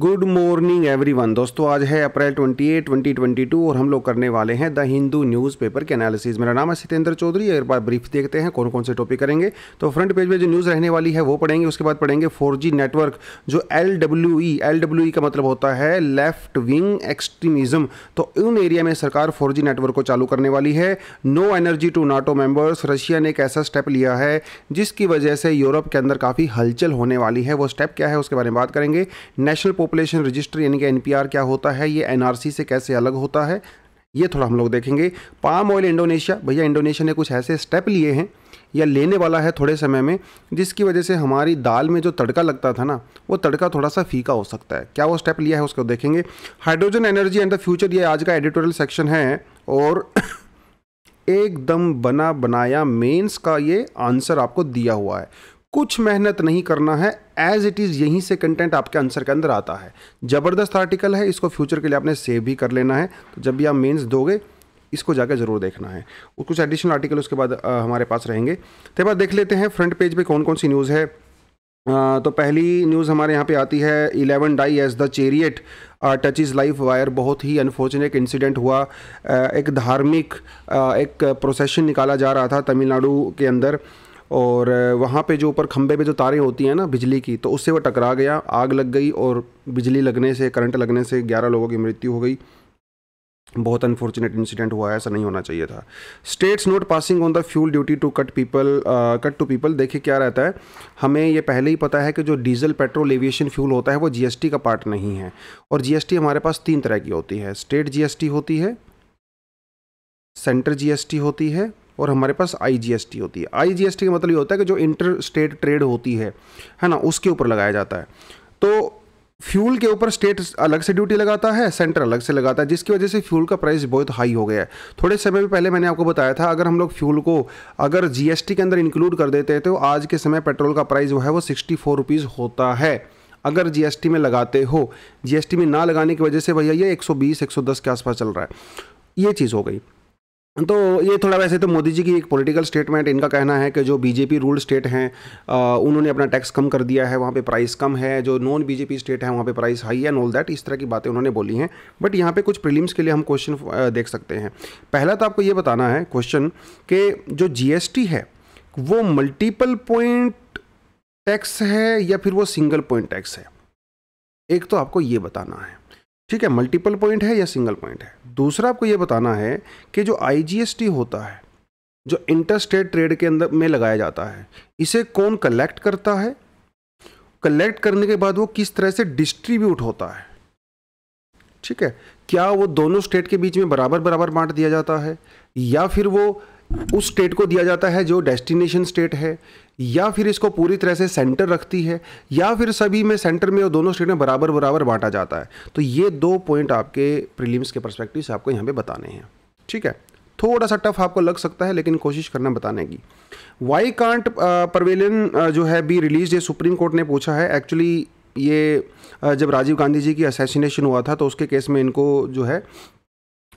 Good morning everyone दोस्तों आज है अप्रैल 28, 2022 और हम लोग करने वाले हैं द हिंदू न्यूज़पेपर के एनालिसिस मेरा नाम है सितेंद्र चौधरी एक बार ब्रीफ देखते हैं कौन कौन से टॉपिक करेंगे तो फ्रंट पेज में जो न्यूज़ रहने वाली है वो पढ़ेंगे उसके बाद पढ़ेंगे 4G नेटवर्क जो L W E L W E का मतलब होता है लेफ्ट विंग एक्सट्रीमिज्म तो उन एरिया में सरकार फोर नेटवर्क को चालू करने वाली है no energy to NATO members Russia ने एक ऐसा स्टेप लिया है जिसकी वजह से यूरोप के अंदर काफ़ी हलचल होने वाली है वो स्टेप क्या है उसके बारे में बात करेंगे नेशनल पॉपुलेशन रजिस्टर यानी कि एनपीआर क्या होता है ये एनआरसी से कैसे अलग होता है ये थोड़ा हम लोग देखेंगे पाम ऑयल इंडोनेशिया भैया इंडोनेशिया ने कुछ ऐसे स्टेप लिए हैं या लेने वाला है थोड़े समय में जिसकी वजह से हमारी दाल में जो तड़का लगता था ना वो तड़का थोड़ा सा फीका हो सकता है क्या वो स्टेप लिया है उसको देखेंगे hydrogen energy and the future ये आज का एडिटोरियल सेक्शन है और एकदम बना बनाया मेंस का ये आंसर आपको दिया हुआ है कुछ मेहनत नहीं करना है एज इट इज़ यहीं से कंटेंट आपके आंसर के अंदर आता है ज़बरदस्त आर्टिकल है इसको फ्यूचर के लिए आपने सेव भी कर लेना है तो जब भी आप मेंस दोगे इसको जाकर ज़रूर देखना है और कुछ एडिशनल आर्टिकल उसके बाद आ, हमारे पास रहेंगे तो बाद देख लेते हैं फ्रंट पेज पे कौन कौन सी न्यूज़ है आ, तो पहली न्यूज़ हमारे यहाँ पे आती है eleven die as the chariot touch is life wire बहुत ही अनफॉर्चुनेट इंसिडेंट हुआ आ, एक धार्मिक एक प्रोसेशन निकाला जा रहा था तमिलनाडु के अंदर और वहाँ पे जो ऊपर खम्भे पे जो तारें होती हैं ना बिजली की तो उससे वो टकरा गया आग लग गई और बिजली लगने से करंट लगने से ग्यारह लोगों की मृत्यु हो गई बहुत अनफॉर्चुनेट इंसिडेंट हुआ है ऐसा नहीं होना चाहिए था states not passing on the fuel duty to cut people cut to people देखिए क्या रहता है हमें ये पहले ही पता है कि जो डीजल पेट्रोल एविएशन फ्यूल होता है वो जीएसटी का पार्ट नहीं है और जीएसटी हमारे पास तीन तरह की होती है स्टेट जीएसटी होती है सेंटर जीएसटी होती है और हमारे पास आईजीएसटी होती है आईजीएसटी का मतलब ये होता है कि जो इंटर स्टेट ट्रेड होती है है ना उसके ऊपर लगाया जाता है तो फ्यूल के ऊपर स्टेट अलग से ड्यूटी लगाता है सेंटर अलग से लगाता है जिसकी वजह से फ्यूल का प्राइस बहुत हाई हो गया है थोड़े समय पहले मैंने आपको बताया था अगर हम लोग फ्यूल को अगर जीएसटी के अंदर इंक्लूड कर देते हैं तो आज के समय पेट्रोल का प्राइस जो है वो सिक्सटी फोर रुपीज़ होता है अगर जीएसटी में लगाते हो जीएसटी में ना लगाने की वजह से भैया ये 120 110 के आसपास चल रहा है ये चीज़ हो गई तो ये थोड़ा वैसे तो मोदी जी की एक पॉलिटिकल स्टेटमेंट इनका कहना है कि जो बीजेपी रूल्ड स्टेट हैं उन्होंने अपना टैक्स कम कर दिया है वहाँ पे प्राइस कम है जो नॉन बीजेपी स्टेट है वहाँ पे प्राइस हाई है ऑल दैट इस तरह की बातें उन्होंने बोली हैं बट यहाँ पे कुछ प्रीलिम्स के लिए हम क्वेश्चन देख सकते हैं पहला तो आपको ये बताना है क्वेश्चन कि जो जी है वो मल्टीपल पॉइंट टैक्स है या फिर वो सिंगल पॉइंट टैक्स है एक तो आपको ये बताना है ठीक है मल्टीपल पॉइंट है या सिंगल पॉइंट है दूसरा आपको यह बताना है कि जो आईजीएसटी होता है जो इंटर स्टेट ट्रेड के अंदर में लगाया जाता है इसे कौन कलेक्ट करता है कलेक्ट करने के बाद वो किस तरह से डिस्ट्रीब्यूट होता है ठीक है क्या वो दोनों स्टेट के बीच में बराबर बराबर बांट दिया जाता है या फिर वो उस स्टेट को दिया जाता है जो डेस्टिनेशन स्टेट है या फिर इसको पूरी तरह से सेंटर रखती है या फिर सभी में सेंटर में और दोनों स्टेट में बराबर बराबर बांटा जाता है तो ये दो पॉइंट आपके प्रीलिम्स के परस्पेक्टिव से आपको यहाँ पे बताने हैं ठीक है थोड़ा सा टफ आपको लग सकता है लेकिन कोशिश करना बताने की वाई कांट परवेलियन जो है बी रिलीज ये सुप्रीम कोर्ट ने पूछा है एक्चुअली ये जब राजीव गांधी जी की असैसिनेशन हुआ था तो उसके केस में इनको जो है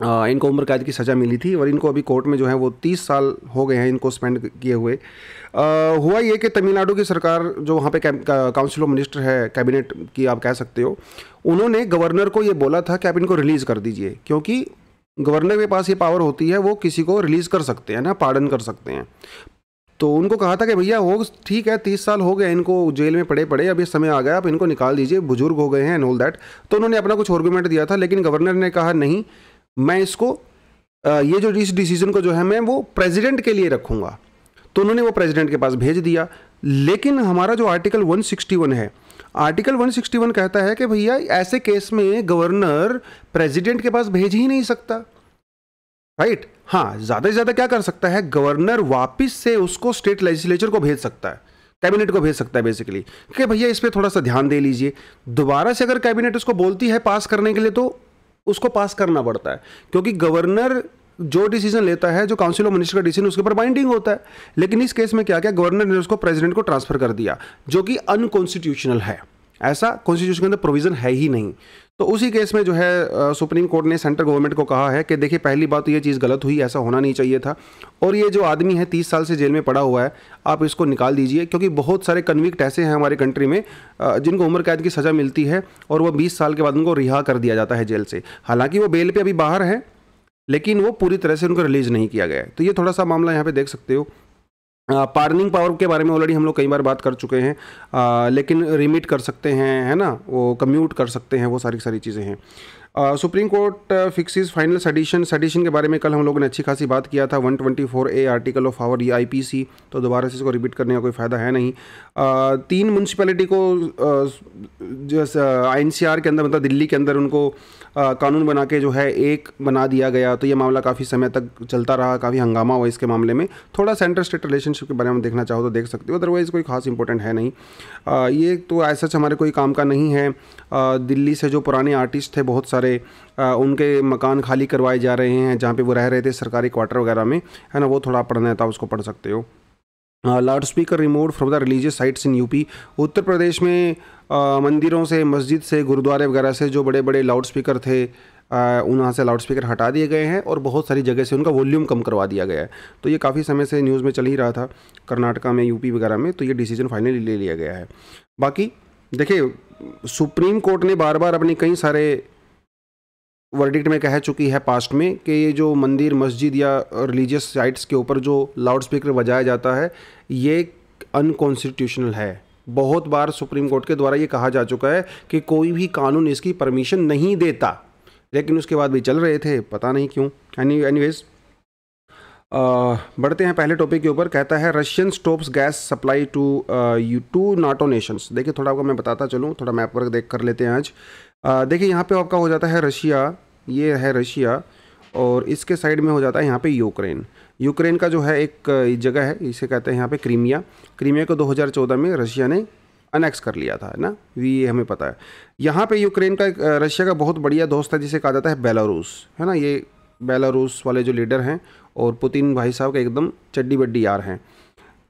इनको उम्र कैद की सज़ा मिली थी और इनको अभी कोर्ट में जो है वो तीस साल हो गए हैं इनको स्पेंड किए हुए आ, हुआ ये कि तमिलनाडु की सरकार जो वहाँ पे काउंसिल ऑफ मिनिस्टर है कैबिनेट की आप कह सकते हो उन्होंने गवर्नर को ये बोला था कि आप इनको रिलीज़ कर दीजिए क्योंकि गवर्नर के पास ये पावर होती है वो किसी को रिलीज़ कर सकते हैं ना पार्डन कर सकते हैं तो उनको कहा था कि भैया हो ठीक है तीस साल हो गए इनको जेल में पड़े पड़े अभी समय आ गया आप इनको निकाल दीजिए बुजुर्ग हो गए हैं एंड ऑल दैट तो उन्होंने अपना कुछ आर्गूमेंट दिया था लेकिन गवर्नर ने कहा नहीं मैं इसको ये जो इस डिसीजन को जो है मैं वो प्रेसिडेंट के लिए रखूँगा तो उन्होंने वो प्रेसिडेंट के पास भेज दिया लेकिन हमारा जो आर्टिकल 161 है आर्टिकल 161 कहता है कि भैया ऐसे केस में गवर्नर प्रेसिडेंट के पास भेज ही नहीं सकता राइट हाँ ज़्यादा से ज़्यादा क्या कर सकता है गवर्नर वापस से उसको स्टेट लेजिस्लेचर को भेज सकता है कैबिनेट को भेज सकता है बेसिकली कि भैया इस पर थोड़ा सा ध्यान दे लीजिए दोबारा से अगर कैबिनेट उसको बोलती है पास करने के लिए तो उसको पास करना पड़ता है क्योंकि गवर्नर जो डिसीजन लेता है जो काउंसिल ऑफ मिनिस्टर का डिसीजन उसके ऊपर बाइंडिंग होता है लेकिन इस केस में क्या क्या गवर्नर ने उसको प्रेसिडेंट को ट्रांसफर कर दिया जो कि अनकॉन्स्टिट्यूशनल है ऐसा कॉन्स्टिट्यूशन के अंदर प्रोविजन है ही नहीं तो उसी केस में जो है सुप्रीम कोर्ट ने सेंट्रल गवर्नमेंट को कहा है कि देखिए पहली बात तो ये चीज़ गलत हुई ऐसा होना नहीं चाहिए था और ये जो आदमी है तीस साल से जेल में पड़ा हुआ है आप इसको निकाल दीजिए क्योंकि बहुत सारे कन्विक्ट ऐसे हैं हमारे कंट्री में जिनको उम्र कैद की सज़ा मिलती है और वह बीस साल के बाद उनको रिहा कर दिया जाता है जेल से हालाँकि वो बेल पर अभी बाहर हैं लेकिन वो पूरी तरह से उनको रिलीज़ नहीं किया गया है तो ये थोड़ा सा मामला यहाँ पर देख सकते हो पार्निंग पावर के बारे में ऑलरेडी हम लोग कई बार बात कर चुके हैं आ, लेकिन रिमिट कर सकते हैं है ना वो कम्यूट कर सकते हैं वो सारी सारी चीज़ें हैं supreme court fixes final sedition sedition के बारे में कल हम लोगों ने अच्छी खासी बात किया था 124 A article of our E C तो दोबारा से इसको रिपीट करने का कोई फ़ायदा है नहीं आ, तीन म्यूनसिपैलिटी को आई के अंदर मतलब दिल्ली के अंदर उनको कानून बना के जो है एक बना दिया गया तो ये मामला काफ़ी समय तक चलता रहा काफ़ी हंगामा हुआ इसके मामले में थोड़ा सेंटर स्टेट रिलेशनशिप के बारे में देखना चाहो तो देख सकते हो अदरवाइज़ कोई खास इंपॉर्टेंट है नहीं आ, ये तो ऐसा हमारे कोई काम का नहीं है आ, दिल्ली से जो पुराने आर्टिस्ट थे बहुत सारे आ, उनके मकान खाली करवाए जा रहे हैं जहाँ पर वो रह रहे थे सरकारी क्वार्टर वगैरह में है ना वो थोड़ा पढ़ना था तो उसको पढ़ सकते हो loudspeaker remote from the religious sites in UP Uttar Pradesh में मंदिरों से मस्जिद से गुरुद्वारे वगैरह से जो बड़े बड़े लाउड स्पीकर थे वहाँ से लाउड स्पीकर हटा दिए गए हैं और बहुत सारी जगह से उनका वॉल्यूम कम करवा दिया गया है तो ये काफ़ी समय से न्यूज़ में चल ही रहा था कर्नाटका में यूपी वगैरह में तो ये डिसीजन फाइनली ले लिया गया है बाकी देखिए सुप्रीम कोर्ट ने बार बार अपने कई सारे वर्डिक्ट में कह चुकी है पास्ट में कि ये जो मंदिर मस्जिद या रिलीजियस साइट्स के ऊपर जो लाउड स्पीकर बजाया जाता है ये अनकॉन्स्टिट्यूशनल है बहुत बार सुप्रीम कोर्ट के द्वारा ये कहा जा चुका है कि कोई भी कानून इसकी परमिशन नहीं देता लेकिन उसके बाद भी चल रहे थे पता नहीं क्यों एनी एनी बढ़ते हैं पहले टॉपिक के ऊपर कहता है Russian stops gas supply to you to NATO nations देखिए थोड़ा आपको मैं बताता चलूँ थोड़ा मैप वर्क देख कर लेते हैं आज देखिए यहाँ पे आपका हो जाता है रशिया ये है रशिया और इसके साइड में हो जाता है यहाँ पे यूक्रेन यूक्रेन का जो है एक जगह है इसे कहते हैं यहाँ पे क्रीमिया क्रीमिया को 2014 में रशिया ने अनेक्स कर लिया था है ना ये हमें पता है यहाँ पे यूक्रेन का एक रशिया का बहुत बढ़िया दोस्त है जिसे कहा जाता है बेलारूस है ना ये बेलारूस वाले जो लीडर हैं और पुतिन भाई साहब के एकदम चड्डी बड्डी यार हैं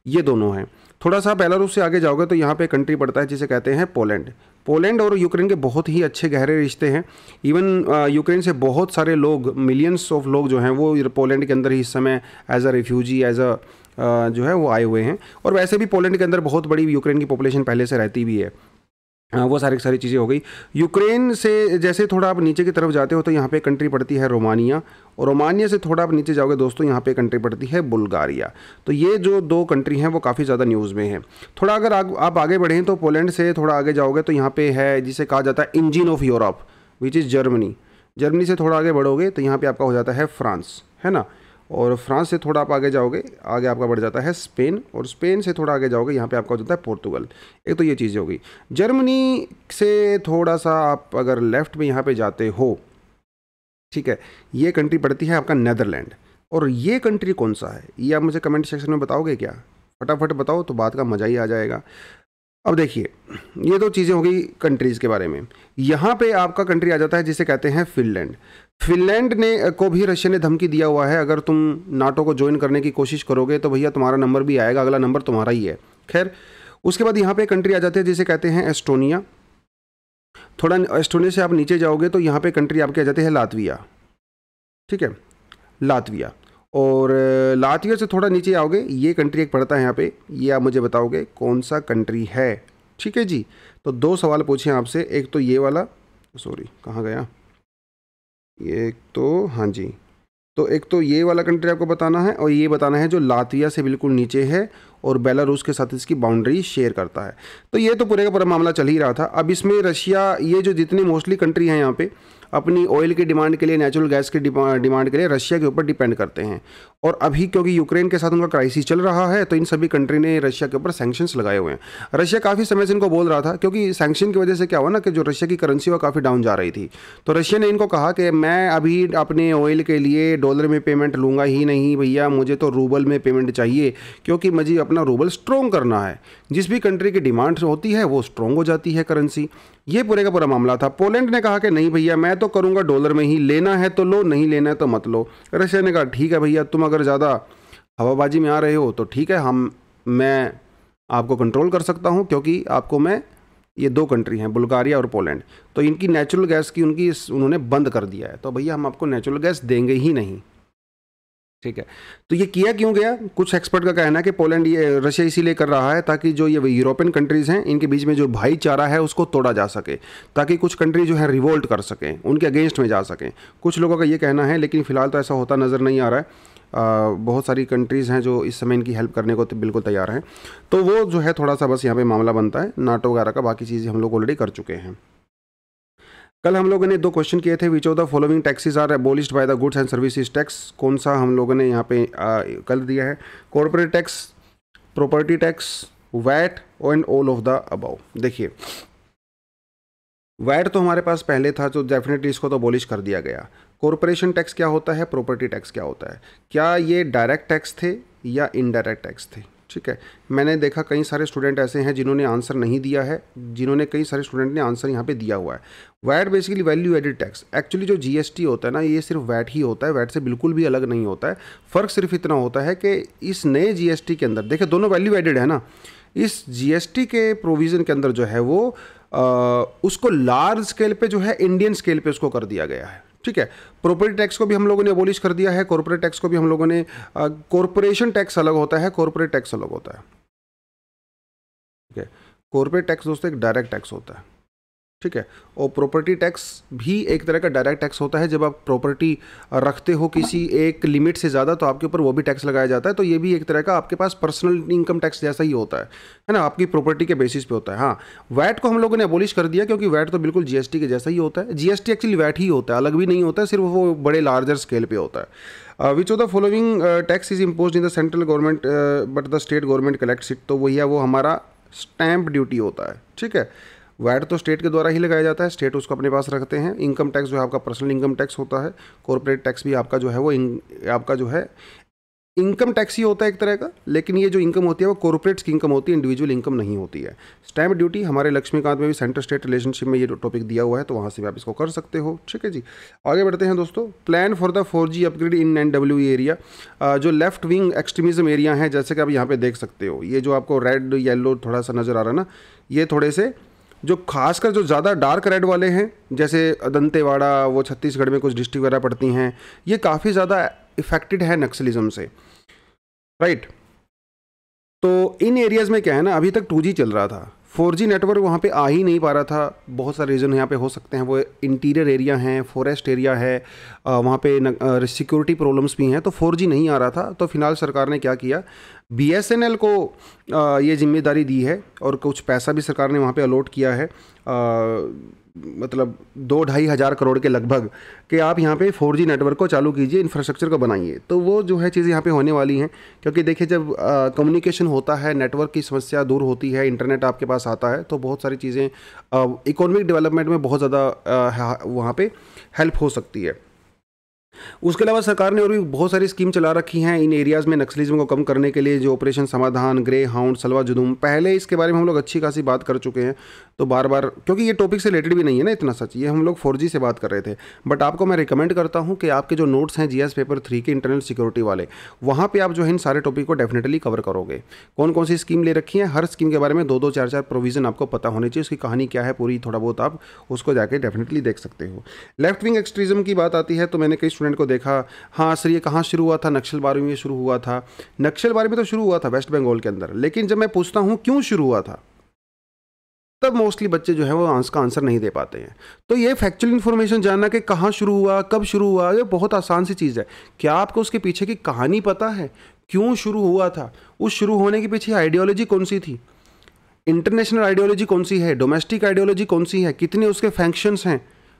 ये दोनों हैं थोड़ा सा बेलारूस से आगे जाओगे तो यहाँ पे कंट्री पड़ता है जिसे कहते हैं पोलैंड पोलैंड और यूक्रेन के बहुत ही अच्छे गहरे रिश्ते हैं इवन uh, यूक्रेन से बहुत सारे लोग मिलियंस ऑफ लोग जो हैं वो पोलैंड के अंदर ही इस समय as a refugee as a जो है वो आए हुए हैं और वैसे भी पोलैंड के अंदर बहुत बड़ी यूक्रेन की पॉपुलेशन पहले से रहती भी है हाँ, वो सारी सारी चीज़ें हो गई यूक्रेन से जैसे थोड़ा आप नीचे की तरफ जाते हो तो यहाँ पे कंट्री पड़ती है रोमानिया और रोमानिया से थोड़ा आप नीचे जाओगे दोस्तों यहाँ पे कंट्री पड़ती है बुल्गारिया तो ये जो दो कंट्री हैं वो काफ़ी ज़्यादा न्यूज़ में हैं थोड़ा अगर आग, आप आगे बढ़ें तो पोलैंड से थोड़ा आगे जाओगे तो यहाँ पर है जिसे कहा जाता है engine of Europe which is Germany Germany से थोड़ा आगे बढ़ोगे तो यहाँ पर आपका हो जाता है फ्रांस है ना और फ्रांस से थोड़ा आप आगे जाओगे आगे आपका बढ़ जाता है स्पेन और स्पेन से थोड़ा आगे जाओगे यहाँ पे आपका हो जाता है पोर्तुगल एक तो ये चीज़ें होगी जर्मनी से थोड़ा सा आप अगर लेफ्ट में यहाँ पे जाते हो ठीक है ये कंट्री पड़ती है आपका नैदरलैंड और ये कंट्री कौन सा है ये आप मुझे कमेंट सेक्शन में बताओगे क्या फटाफट बताओ तो बात का मज़ा ही आ जाएगा अब देखिए ये तो चीज़ें होगी कंट्रीज़ के बारे में यहाँ पे आपका कंट्री आ जाता है जिसे कहते हैं फिनलैंड फिनलैंड ने को भी रशिया ने धमकी दिया हुआ है अगर तुम नाटो को ज्वाइन करने की कोशिश करोगे तो भैया तुम्हारा नंबर भी आएगा अगला नंबर तुम्हारा ही है खैर उसके बाद यहाँ पे कंट्री आ जाती है जिसे कहते हैं एस्टोनिया थोड़ा एस्टोनिया से आप नीचे जाओगे तो यहाँ पे कंट्री आपके आ जाती है लातविया ठीक है लातविया और लातविया से थोड़ा नीचे आओगे ये कंट्री एक पड़ता है यहाँ पे ये आप मुझे बताओगे कौन सा कंट्री है ठीक है जी तो दो सवाल पूछे आपसे एक तो ये वाला सॉरी कहाँ गया एक तो हाँ जी तो एक तो ये वाला कंट्री आपको बताना है और ये बताना है जो लातविया से बिल्कुल नीचे है और बेलारूस के साथ इसकी बाउंड्री शेयर करता है तो ये तो पूरे का पूरा मामला चल ही रहा था अब इसमें रशिया ये जो जितनी मोस्टली कंट्री हैं यहाँ पे अपनी ऑयल की डिमांड के लिए नेचुरल गैस की डिमांड के लिए रशिया के ऊपर डिपेंड करते हैं और अभी क्योंकि यूक्रेन के साथ उनका क्राइसिस चल रहा है तो इन सभी कंट्री ने रशिया के ऊपर सैक्शन लगाए हुए हैं रशिया काफ़ी समय से इनको बोल रहा था क्योंकि सैक्शन की वजह से क्या हुआ ना कि जो रशिया की करेंसी वो काफ़ी डाउन जा रही थी तो रशिया ने इनको कहा कि मैं अभी अपने ऑयल के लिए डॉलर में पेमेंट लूँगा ही नहीं भैया मुझे तो रूबल में पेमेंट चाहिए क्योंकि मुझे अपना रूबल स्ट्रॉन्ग करना है जिस भी कंट्री की डिमांड होती है वो स्ट्रॉन्ग हो जाती है करेंसी ये पूरे का पूरा मामला था पोलैंड ने कहा कि नहीं भैया मैं तो करूँगा डॉलर में ही लेना है तो लो नहीं लेना है तो मत लो रशिया ने कहा ठीक है भैया तुम अगर ज़्यादा हवाबाजी में आ रहे हो तो ठीक है हम मैं आपको कंट्रोल कर सकता हूँ क्योंकि आपको मैं ये दो कंट्री हैं बुल्गारिया और पोलैंड तो इनकी नेचुरल गैस की उनकी इस उन्होंने बंद कर दिया है तो भैया हम आपको नेचुरल गैस देंगे ही नहीं ठीक है तो ये किया क्यों गया कुछ एक्सपर्ट का कहना है कि पोलैंड ये रशिया इसीलिए कर रहा है ताकि जो ये यूरोपियन कंट्रीज़ हैं इनके बीच में जो भाईचारा है उसको तोड़ा जा सके ताकि कुछ कंट्री जो है रिवोल्ट कर सकें उनके अगेंस्ट में जा सकें कुछ लोगों का ये कहना है लेकिन फ़िलहाल तो ऐसा होता नज़र नहीं आ रहा है बहुत सारी कंट्रीज़ हैं जो इस समय इनकी हेल्प करने को बिल्कुल तैयार हैं तो वो जो है थोड़ा सा बस यहाँ पे मामला बनता है नाटो वगैरह का बाकी चीज़ें हम लोग ऑलरेडी कर चुके हैं कल हम लोगों ने दो क्वेश्चन किए थे which of the following taxes are abolished by the goods and services tax कौन सा हम लोगों ने यहाँ पे आ, कल दिया है corporate tax property tax VAT and all of the above देखिए वैट तो हमारे पास पहले था जो तो डेफिनेटली इसको तो अबोलिश कर दिया गया कॉरपोरेशन टैक्स क्या होता है प्रॉपर्टी टैक्स क्या होता है क्या ये डायरेक्ट टैक्स थे या इनडायरेक्ट टैक्स थे ठीक है मैंने देखा कई सारे स्टूडेंट ऐसे हैं जिन्होंने आंसर नहीं दिया है जिन्होंने कई सारे स्टूडेंट ने आंसर यहाँ पे दिया हुआ है VAT basically value added tax actually जो जीएसटी होता है ना ये सिर्फ वैट ही होता है वैट से बिल्कुल भी अलग नहीं होता है फ़र्क सिर्फ इतना होता है कि इस नए जी के अंदर देखिए दोनों वैल्यू एडिड है ना इस जी के प्रोविज़न के अंदर जो है वो आ, उसको लार्ज स्केल पर जो है इंडियन स्केल पर उसको कर दिया गया है ठीक है प्रॉपर्टी टैक्स को भी हम लोगों ने अबोलिश कर दिया है कॉरपोरेट टैक्स को भी हम लोगों ने कॉरपोरेशन टैक्स अलग होता है कॉरपोरेट टैक्स अलग होता है ठीक है कॉरपोरेट टैक्स दोस्तों एक डायरेक्ट टैक्स होता है ठीक है और प्रॉपर्टी टैक्स भी एक तरह का डायरेक्ट टैक्स होता है जब आप प्रॉपर्टी रखते हो किसी एक लिमिट से ज़्यादा तो आपके ऊपर वो भी टैक्स लगाया जाता है तो ये भी एक तरह का आपके पास पर्सनल इनकम टैक्स जैसा ही होता है है ना आपकी प्रॉपर्टी के बेसिस पे होता है हाँ वैट को हम लोगों ने अबोलिश कर दिया क्योंकि वैट तो बिल्कुल जीएसटी के जैसा ही होता है जीएसटी एक्चुअली वैट ही होता है अलग भी नहीं होता है सिर्फ वो बड़े लार्जर स्केल पर होता है which of the following tax is impose in the central government but the state government collects it तो वही है वो हमारा स्टैंप ड्यूटी होता है ठीक है वैट तो स्टेट के द्वारा ही लगाया जाता है स्टेट उसको अपने पास रखते हैं इनकम टैक्स जो है आपका पर्सनल इनकम टैक्स होता है कॉरपोरेट टैक्स भी आपका जो है वो आपका जो है इनकम टैक्स ही होता है एक तरह का लेकिन ये जो इनकम होती है वो कॉरपोरेट्स की इनकम होती है इंडिविजुअल इनकम नहीं होती है स्टैम्प ड्यूटी हमारे लक्ष्मीकांत में भी सेंटर स्टेट रिलेशनशिप में ये टॉपिक दिया हुआ है तो वहाँ से भी आप इसको कर सकते हो ठीक है जी आगे बढ़ते हैं दोस्तों plan for the four G upgrade in N W area जो लेफ्ट विंग एक्सट्रीमिज्म एरिया है जैसे कि आप यहाँ पर देख सकते हो ये जो आपको रेड येलो थोड़ा सा नज़र आ रहा है ना ये थोड़े से जो खासकर जो ज़्यादा डार्क रेड वाले हैं जैसे दंतेवाड़ा वो छत्तीसगढ़ में कुछ डिस्ट्रिक्ट वगैरह पड़ती हैं ये काफ़ी ज़्यादा इफ़ेक्टेड है नक्सलिज्म से राइट तो इन एरियाज़ में क्या है ना अभी तक टू चल रहा था फोर नेटवर्क वहाँ पे आ ही नहीं पा रहा था बहुत सारे रीज़न यहाँ पे हो सकते हैं वो इंटीरियर एरिया हैं फॉरेस्ट एरिया है वहाँ पे सिक्योरिटी प्रॉब्लम्स भी हैं तो फोर नहीं आ रहा था तो फिलहाल सरकार ने क्या किया बीएसएनएल को ये जिम्मेदारी दी है और कुछ पैसा भी सरकार ने वहाँ पे अलॉट किया है आ, मतलब दो ढाई हज़ार करोड़ के लगभग कि आप यहाँ पे 4G नेटवर्क को चालू कीजिए इंफ्रास्ट्रक्चर को बनाइए तो वो जो है चीज़ें यहाँ पे होने वाली हैं क्योंकि देखिए जब कम्युनिकेशन होता है नेटवर्क की समस्या दूर होती है इंटरनेट आपके पास आता है तो बहुत सारी चीज़ें इकोनॉमिक डेवलपमेंट में बहुत ज़्यादा वहाँ पर हेल्प हो सकती है उसके अलावा सरकार ने और भी बहुत सारी स्कीम चला रखी हैं इन एरियाज़ में नक्सलिज्म को कम करने के लिए जो ऑपरेशन समाधान ग्रे हाउंड सलवा जुदूम पहले इसके बारे में हम लोग अच्छी खासी बात कर चुके हैं तो बार बार क्योंकि ये टॉपिक से रिलेटेड भी नहीं है ना इतना सच ये हम लोग फोर से बात कर रहे थे बट आपको मैं रिकमेंड करता हूँ कि आपके जो नोट्स हैं जी पेपर थ्री के इंटरनल सिक्योरिटी वाले वहाँ पर आप जो है इन सारे टॉपिक को डेफिनेटली कवर करोगे कौन कौन सी स्कीम ले रखी है हर स्कीम के बारे में दो दो चार चार प्रोविजन आपको पता होने चाहिए उसकी कहानी क्या है पूरी थोड़ा बहुत आप उसको जाके डेफिनेटली देख सकते हो लेफ्ट विंग एक्सट्रीज़म की बात आती है तो मैंने कई स्टूडेंट को देखा हाँ सर ये कहाँ शुरू हुआ था नक्सल बारे में शुरू हुआ था नक्सल बारे में तो शुरू हुआ था वेस्ट बंगाल के अंदर लेकिन जब मैं पूछता हूँ क्यों शुरू हुआ था तब मोस्टली बच्चे जो है वो आंस का आंसर नहीं दे पाते हैं तो ये फैक्चुअल इन्फॉर्मेशन जानना कि कहाँ शुरू हुआ कब शुरू हुआ ये बहुत आसान सी चीज़ है क्या आपको उसके पीछे की कहानी पता है क्यों शुरू हुआ था उस शुरू होने के पीछे आइडियोलॉजी कौन सी थी इंटरनेशनल आइडियोलॉजी कौन सी है डोमेस्टिक आइडियोलॉजी कौन सी है कितने उसके फैंक्शंस हैं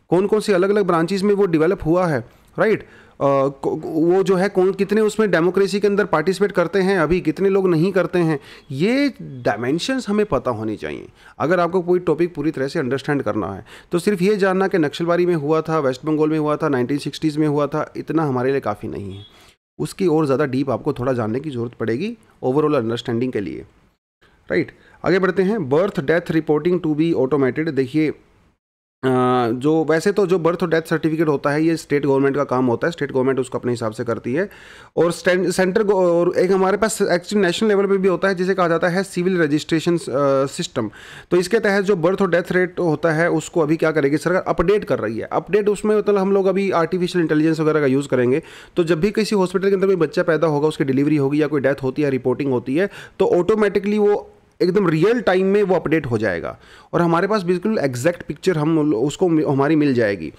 कौन कौन सी अलग अलग ब्रांचेज में वो डेवलप हुआ है राइट वो जो है कौन कितने उसमें डेमोक्रेसी के अंदर पार्टिसिपेट करते हैं अभी कितने लोग नहीं करते हैं ये डायमेंशंस हमें पता होनी चाहिए अगर आपको कोई टॉपिक पूरी तरह से अंडरस्टैंड करना है तो सिर्फ ये जानना कि नक्सलबारी में हुआ था वेस्ट बंगाल में हुआ था नाइनटीन में हुआ था इतना हमारे लिए काफ़ी नहीं है उसकी और ज़्यादा डीप आपको थोड़ा जानने की ज़रूरत पड़ेगी ओवरऑल अंडरस्टैंडिंग के लिए राइट right? आगे बढ़ते हैं birth death reporting to be automated देखिए जो वैसे तो जो बर्थ और डेथ सर्टिफिकेट होता है ये स्टेट गवर्नमेंट का काम होता है स्टेट गवर्नमेंट उसको अपने हिसाब से करती है और सेंटर और एक हमारे पास एक्चुअली नेशनल लेवल पे भी होता है जिसे कहा जाता है सिविल रजिस्ट्रेशन सिस्टम तो इसके तहत जो बर्थ और डेथ रेट होता है उसको अभी क्या करेगी सरकार अपडेट कर रही है अपडेट उसमें मतलब हम लोग अभी आर्टिफिशियल इंटेलिजेंस वगैरह का यूज़ करेंगे तो जब भी किसी हॉस्पिटल के अंदर कोई बच्चा पैदा होगा उसकी डिलीवरी होगी या कोई डेथ होती है रिपोर्टिंग होती है तो ऑटोमेटिकली वो एकदम रियल टाइम में वो अपडेट हो जाएगा और हमारे पास बिल्कुल एग्जैक्ट पिक्चर हम उसको हमारी मिल जाएगी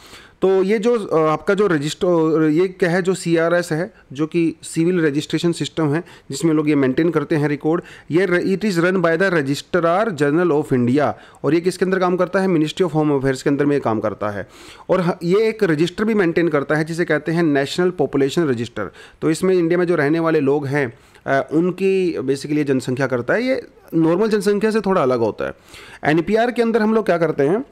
तो ये जो आपका जो रजिस्टर ये क्या है जो सी है जो कि सिविल रजिस्ट्रेशन सिस्टम है जिसमें लोग ये मेंटेन करते हैं रिकॉर्ड ये it is run by the registrar general of India और ये किसके अंदर काम करता है मिनिस्ट्री ऑफ होम अफेयर्स के अंदर में ये काम करता है और ये एक रजिस्टर भी मेंटेन करता है जिसे कहते हैं नेशनल पॉपुलेशन रजिस्टर तो इसमें इंडिया में जो रहने वाले लोग हैं उनकी बेसिकली जनसंख्या करता है ये नॉर्मल जनसंख्या से थोड़ा अलग होता है एन के अंदर हम लोग क्या करते हैं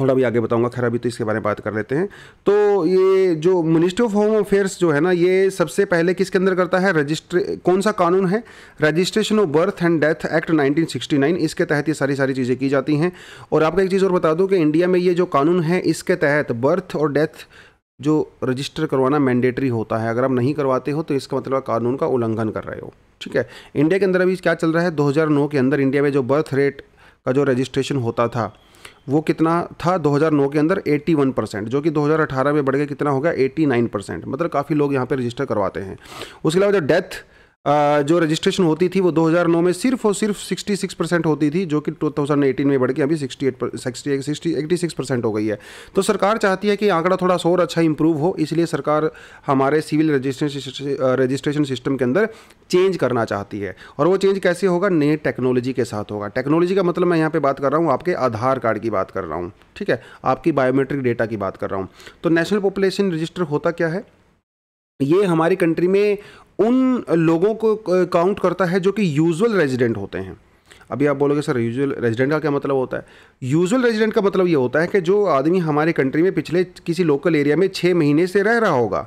थोड़ा भी आगे बताऊंगा खैर अभी तो इसके बारे में बात कर लेते हैं तो ये जो मिनिस्ट्री ऑफ होम अफेयर्स जो है ना ये सबसे पहले किसके अंदर करता है रजिस्ट्रे कौन सा कानून है registration of birth and death act 1969 इसके तहत ये सारी सारी चीज़ें की जाती हैं और आपको एक चीज़ और बता दूँ कि इंडिया में ये जो कानून है इसके तहत बर्थ और डेथ जो रजिस्टर करवाना मैंडेटरी होता है अगर आप नहीं करवाते हो तो इसका मतलब कानून का उल्लंघन कर रहे हो ठीक है इंडिया के अंदर अभी क्या चल रहा है 2009 के अंदर इंडिया में जो बर्थ रेट का जो रजिस्ट्रेशन होता था वो कितना था 2009 के अंदर 81 परसेंट जो कि 2018 में बढ़ गया कितना हो गया 89 परसेंट मतलब काफ़ी लोग यहाँ पे रजिस्टर करवाते हैं उसके अलावा जो डेथ जो रजिस्ट्रेशन होती थी वो 2009 में सिर्फ और सिर्फ 66 परसेंट होती थी जो कि 2018 में बढ़ के अभी 68 eight sixty sixty eighty six percent हो गई है तो सरकार चाहती है कि आंकड़ा थोड़ा सा और अच्छा इंप्रूव हो इसलिए सरकार हमारे सिविल रजिस्ट्रेशन रजिस्ट्रेशन सिस्टम के अंदर चेंज करना चाहती है और वो चेंज कैसे होगा नए टेक्नोलॉजी के साथ होगा टेक्नोलॉजी का मतलब मैं यहाँ पर बात कर रहा हूँ आपके आधार कार्ड की बात कर रहा हूँ ठीक है आपकी बायोमेट्रिक डेटा की बात कर रहा हूँ तो नेशनल पॉपुलेशन रजिस्टर होता क्या है ये हमारी कंट्री में उन लोगों को काउंट करता है जो कि यूजुअल रेजिडेंट होते हैं अभी आप बोलोगे सर यूजुअल रेजिडेंट का क्या मतलब होता है यूजुअल रेजिडेंट का मतलब ये होता है कि जो आदमी हमारे कंट्री में पिछले किसी लोकल एरिया में छः महीने से रह रहा होगा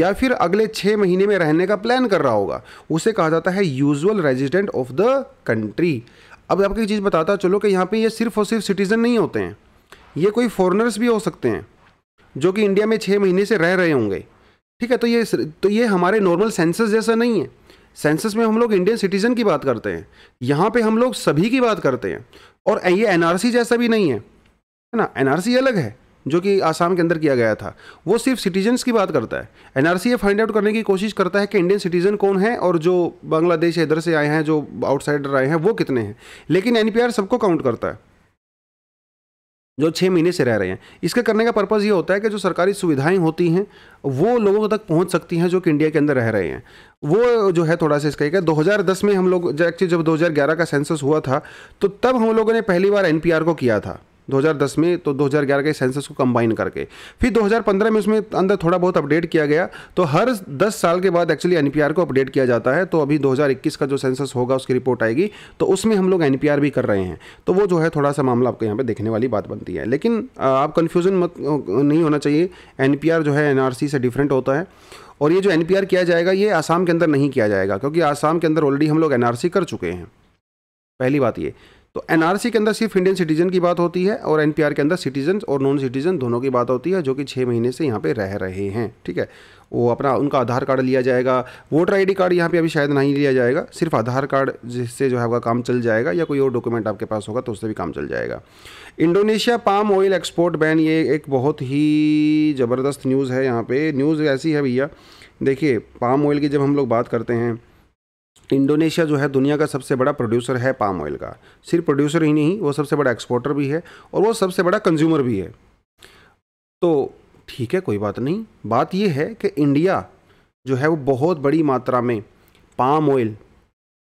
या फिर अगले छः महीने में रहने का प्लान कर रहा होगा उसे कहा जाता है usual resident of the country अब आपको एक चीज़ बताता चलो कि यहाँ पर ये सिर्फ और सिर्फ सिटीज़न नहीं होते हैं ये कोई फॉरनर्स भी हो सकते हैं जो कि इंडिया में छः महीने से रह रहे होंगे ठीक है तो ये तो ये हमारे नॉर्मल सेंसस जैसा नहीं है सेंसस में हम लोग इंडियन सिटीज़न की बात करते हैं यहाँ पे हम लोग सभी की बात करते हैं और ये एनआरसी जैसा भी नहीं है है ना एनआरसी अलग है जो कि आसाम के अंदर किया गया था वो सिर्फ सिटीजन्स की बात करता है एनआरसी ये फाइंड आउट करने की कोशिश करता है कि इंडियन सिटीजन कौन है और जो बांग्लादेश इधर से आए हैं जो आउटसाइडर आए हैं वो कितने हैं लेकिन एन सबको काउंट करता है जो छः महीने से रह रहे हैं इसका करने का पर्पज़ ये होता है कि जो सरकारी सुविधाएं होती हैं वो लोगों तक पहुंच सकती हैं जो कि इंडिया के अंदर रह रहे हैं वो जो है थोड़ा सा इसका एक है दो में हम लोग एक्चुअली जब 2011 का सेंसस हुआ था तो तब हम लोगों ने पहली बार एन को किया था 2010 में तो 2011 के सेंसस को कंबाइन करके फिर 2015 में उसमें अंदर थोड़ा बहुत अपडेट किया गया तो हर 10 साल के बाद एक्चुअली एन को अपडेट किया जाता है तो अभी 2021 का जो सेंसस होगा उसकी रिपोर्ट आएगी तो उसमें हम लोग एन भी कर रहे हैं तो वो जो है थोड़ा सा मामला आपको यहाँ पर देखने वाली बात बनती है लेकिन आप कन्फ्यूज़न मत नहीं होना चाहिए एन जो है एन से डिफरेंट होता है और ये जो एन किया जाएगा ये आसाम के अंदर नहीं किया जाएगा क्योंकि आसाम के अंदर ऑलरेडी हम लोग एन कर चुके हैं पहली बात ये तो एनआरसी के अंदर सिर्फ इंडियन सिटीजन की बात होती है और एनपीआर के अंदर सिटीजन और नॉन सिटीजन दोनों की बात होती है जो कि छः महीने से यहाँ पे रह रहे हैं ठीक है वो अपना उनका आधार कार्ड लिया जाएगा वोटर आईडी कार्ड यहाँ पे अभी शायद नहीं लिया जाएगा सिर्फ आधार कार्ड जिससे जो है आपका काम चल जाएगा या कोई और डॉक्यूमेंट आपके पास होगा तो उससे भी काम चल जाएगा Indonesia palm oil export ban ये एक बहुत ही ज़बरदस्त न्यूज़ है यहाँ पर न्यूज़ ऐसी है भैया देखिए पाम ऑयल की जब हम लोग बात करते हैं इंडोनेशिया जो है दुनिया का सबसे बड़ा प्रोड्यूसर है पाम ऑयल का सिर्फ प्रोड्यूसर ही नहीं वो सबसे बड़ा एक्सपोर्टर भी है और वो सबसे बड़ा कंज्यूमर भी है तो ठीक है कोई बात नहीं बात ये है कि इंडिया जो है वो बहुत बड़ी मात्रा में पाम ऑयल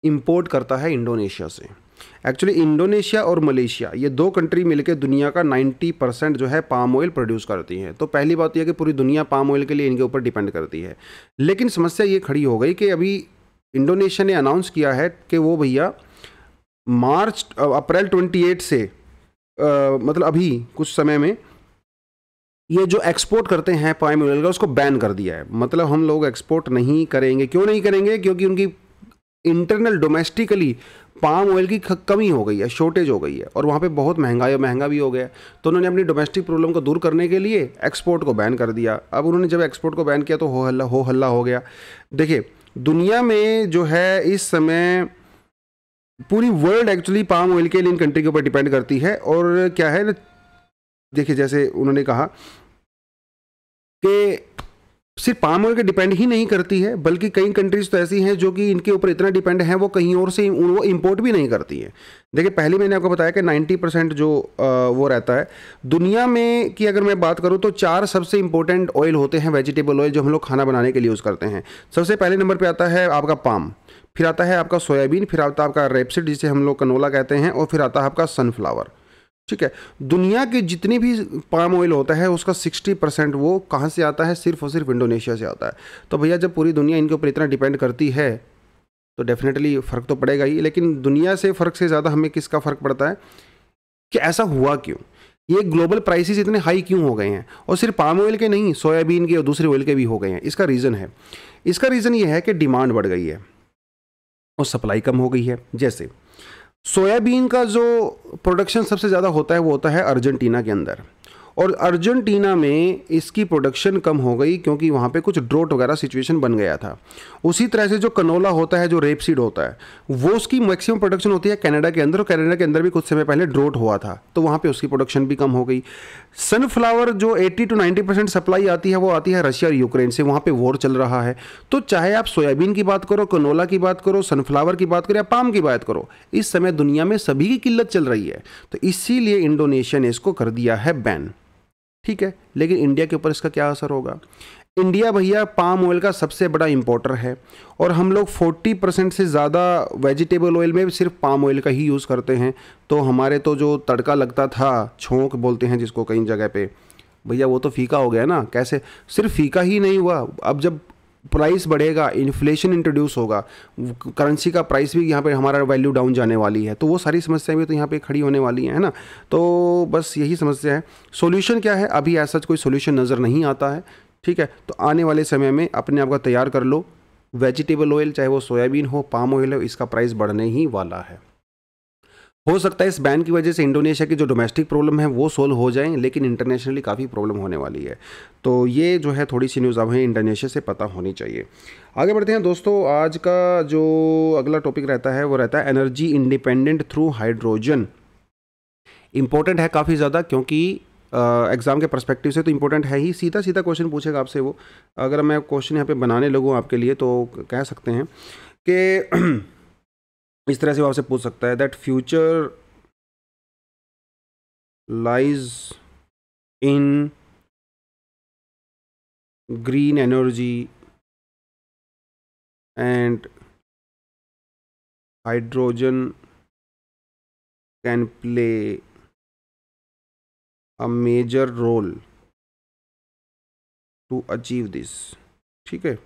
इम्पोर्ट करता है इंडोनेशिया से एक्चुअली इंडोनेशिया और मलेशिया ये दो कंट्री मिलकर दुनिया का 90 परसेंट जो है पाम ऑयल प्रोड्यूस करती हैं तो पहली बात तो यह कि पूरी दुनिया पाम ऑयल के लिए इनके ऊपर डिपेंड करती है लेकिन समस्या ये खड़ी हो गई कि अभी इंडोनेशिया ने अनाउंस किया है कि वो भैया मार्च अप्रैल 28 से आ, मतलब अभी कुछ समय में ये जो एक्सपोर्ट करते हैं पाम ऑयल का उसको बैन कर दिया है मतलब हम लोग एक्सपोर्ट नहीं करेंगे क्यों नहीं करेंगे क्योंकि उनकी इंटरनल डोमेस्टिकली पाम ऑयल की कमी हो गई है शॉर्टेज हो गई है और वहाँ पे बहुत महंगाई और महंगा भी हो गया तो उन्होंने अपनी डोमेस्टिक प्रॉब्लम को दूर करने के लिए एक्सपोर्ट को बैन कर दिया अब उन्होंने जब एक्सपोर्ट को बैन किया तो हो हल्ला हो हल्ला हो गया देखिए दुनिया में जो है इस समय पूरी वर्ल्ड एक्चुअली पाम ऑयल के लिए इन कंट्री के ऊपर डिपेंड करती है और क्या है ना देखिए जैसे उन्होंने कहा कि सिर्फ पाम ऑयल के डिपेंड ही नहीं करती है बल्कि कई कंट्रीज तो ऐसी हैं जो कि इनके ऊपर इतना डिपेंड है वो कहीं और से वो इम्पोर्ट भी नहीं करती हैं देखिए पहले मैंने आपको बताया कि 90 परसेंट जो वो रहता है दुनिया में की अगर मैं बात करूँ तो चार सबसे इंपॉर्टेंट ऑयल होते हैं वेजिटेबल ऑयल जो हम लोग खाना बनाने के लिए यूज़ करते हैं सबसे पहले नंबर पर आता है आपका पाम फिर आता है आपका सोयाबीन फिर आता है आपका रेपसिड जिसे हम लोग कनोला कहते हैं और फिर आता है आपका सनफ्लावर ठीक है दुनिया के जितनी भी पाम ऑयल होता है उसका 60 परसेंट वो कहाँ से आता है सिर्फ और सिर्फ इंडोनेशिया से आता है तो भैया जब पूरी दुनिया इनके ऊपर इतना डिपेंड करती है तो डेफिनेटली फ़र्क तो पड़ेगा ही लेकिन दुनिया से फ़र्क से ज़्यादा हमें किसका फ़र्क पड़ता है कि ऐसा हुआ क्यों ये ग्लोबल प्राइसेस इतने हाई क्यों हो गए हैं और सिर्फ पाम ऑयल के नहीं सोयाबीन के और दूसरे ऑयल के भी हो गए हैं इसका रीज़न है इसका रीज़न ये है कि डिमांड बढ़ गई है और सप्लाई कम हो गई है जैसे सोयाबीन का जो प्रोडक्शन सबसे ज़्यादा होता है वो होता है अर्जेंटीना के अंदर और अर्जेंटीना में इसकी प्रोडक्शन कम हो गई क्योंकि वहाँ पे कुछ ड्रोट वगैरह सिचुएशन बन गया था उसी तरह से जो कनोला होता है जो रेपसीड होता है वो उसकी मैक्सिमम प्रोडक्शन होती है कनाडा के अंदर और कनाडा के अंदर भी कुछ समय पहले ड्रोट हुआ था तो वहाँ पर उसकी प्रोडक्शन भी कम हो गई सनफ्लावर जो eighty two ninety percent supply आती है वो आती है रशिया और यूक्रेन से वहाँ पर वॉर चल रहा है तो चाहे आप सोयाबीन की बात करो कनोला की बात करो सनफ्लावर की बात करो या पाम की बात करो इस समय दुनिया में सभी की किल्लत चल रही है तो इसीलिए इंडोनेशिया ने इसको कर दिया है बैन ठीक है लेकिन इंडिया के ऊपर इसका क्या असर होगा इंडिया भैया पाम ऑयल का सबसे बड़ा इम्पोर्टर है और हम लोग 40 परसेंट से ज़्यादा वेजिटेबल ऑयल में सिर्फ पाम ऑयल का ही यूज़ करते हैं तो हमारे तो जो तड़का लगता था छोंक बोलते हैं जिसको कई जगह पे भैया वो तो फीका हो गया ना कैसे सिर्फ फीका ही नहीं हुआ अब जब प्राइस बढ़ेगा इन्फ्लेशन इंट्रोड्यूस होगा करेंसी का प्राइस भी यहाँ पे हमारा वैल्यू डाउन जाने वाली है तो वो सारी समस्याएं भी तो यहाँ पे खड़ी होने वाली हैं है ना तो बस यही समस्या है सोल्यूशन क्या है अभी ऐसा कोई सोल्यूशन नज़र नहीं आता है ठीक है तो आने वाले समय में अपने आप का तैयार कर लो वेजिटेबल ऑयल चाहे वो सोयाबीन हो पाम ऑयल हो इसका प्राइस बढ़ने ही वाला है हो सकता है इस बैन की वजह से इंडोनेशिया की जो डोमेस्टिक प्रॉब्लम है वो सोल्व हो जाए लेकिन इंटरनेशनली काफ़ी प्रॉब्लम होने वाली है तो ये जो है थोड़ी सी न्यूज़ हमें इंडोनेशिया से पता होनी चाहिए आगे बढ़ते हैं दोस्तों आज का जो अगला टॉपिक रहता है वो रहता है energy independent through hydrogen important है काफ़ी ज़्यादा क्योंकि एग्ज़ाम uh, के परस्पेक्टिव से तो इम्पोर्टेंट है ही सीधा सीधा क्वेश्चन पूछेगा आपसे वो अगर मैं क्वेश्चन यहाँ पे बनाने लगूँ आपके लिए तो कह सकते हैं कि इस तरह से वो आपसे पूछ सकता है that future lies in green energy and hydrogen can play a major role to achieve this ठीक है